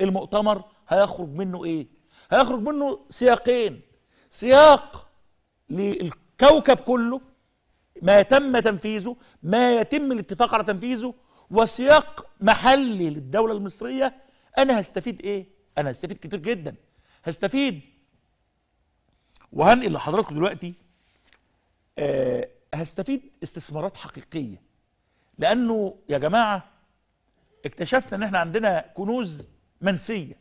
المؤتمر هيخرج منه ايه هيخرج منه سياقين سياق للكوكب كله ما تم تنفيذه ما يتم الاتفاق على تنفيذه وسياق محلي للدولة المصرية أنا هستفيد إيه؟ أنا هستفيد كتير جدا هستفيد وهنقل لحضراتكم دلوقتي أه هستفيد استثمارات حقيقية لأنه يا جماعة اكتشفنا إن إحنا عندنا كنوز منسيه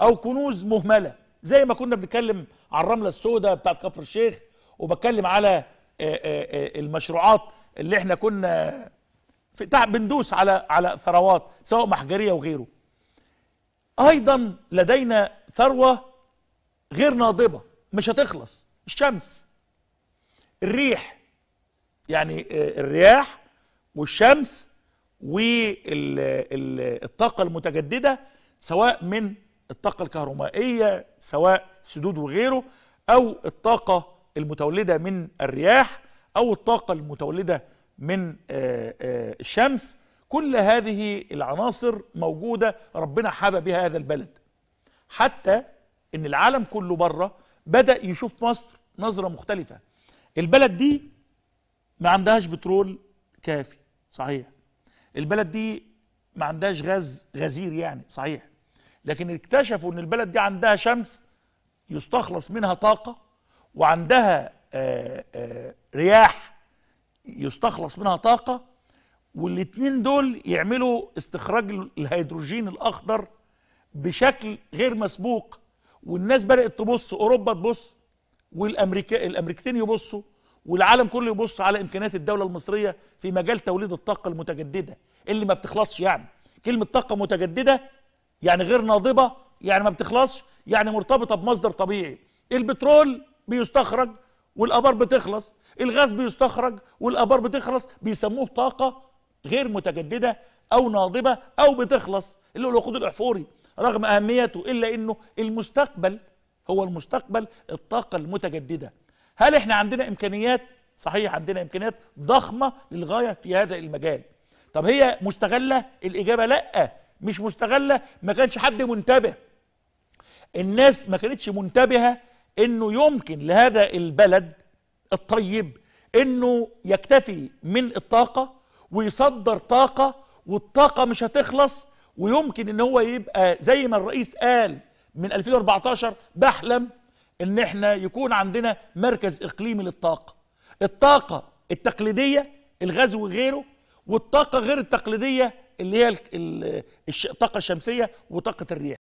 او كنوز مهمله زي ما كنا بنتكلم على الرمله السوداء بتاعت كفر الشيخ وبتكلم على آه، آه، آه، المشروعات اللي احنا كنا في بندوس على على ثروات سواء محجريه وغيره ايضا لدينا ثروه غير ناضبه مش هتخلص الشمس الريح يعني الرياح والشمس والطاقه المتجدده سواء من الطاقة الكهرومائية سواء سدود وغيره أو الطاقة المتولدة من الرياح أو الطاقة المتولدة من آه، آه، الشمس كل هذه العناصر موجودة ربنا حبى بها هذا البلد حتى ان العالم كله بره بدأ يشوف مصر نظرة مختلفة البلد دي ما عندهاش بترول كافي صحيح البلد دي ما عندهاش غاز غزير يعني صحيح لكن اكتشفوا ان البلد دي عندها شمس يستخلص منها طاقه وعندها آآ آه، آآ آه، رياح يستخلص منها طاقه والاثنين دول يعملوا استخراج الهيدروجين الاخضر بشكل غير مسبوق والناس بدات تبص اوروبا تبص والامريكا الامريكتين يبصوا والعالم كله يبص على امكانيات الدوله المصريه في مجال توليد الطاقه المتجدده اللي ما بتخلصش يعني كلمه طاقه متجدده يعني غير ناضبه يعني ما بتخلصش يعني مرتبطه بمصدر طبيعي البترول بيستخرج والابار بتخلص الغاز بيستخرج والابار بتخلص بيسموه طاقه غير متجدده او ناضبه او بتخلص اللي هو الوقود الاحفوري رغم اهميته الا انه المستقبل هو المستقبل الطاقه المتجدده هل احنا عندنا امكانيات صحيح عندنا امكانيات ضخمه للغايه في هذا المجال طب هي مستغله الاجابه لا مش مستغله ما كانش حد منتبه الناس ما كانتش منتبهه انه يمكن لهذا البلد الطيب انه يكتفي من الطاقه ويصدر طاقه والطاقه مش هتخلص ويمكن ان هو يبقى زي ما الرئيس قال من 2014 بحلم ان احنا يكون عندنا مركز اقليمي للطاقه الطاقه التقليديه الغاز وغيره والطاقه غير التقليديه اللي هي الطاقه الشمسيه وطاقه الرياح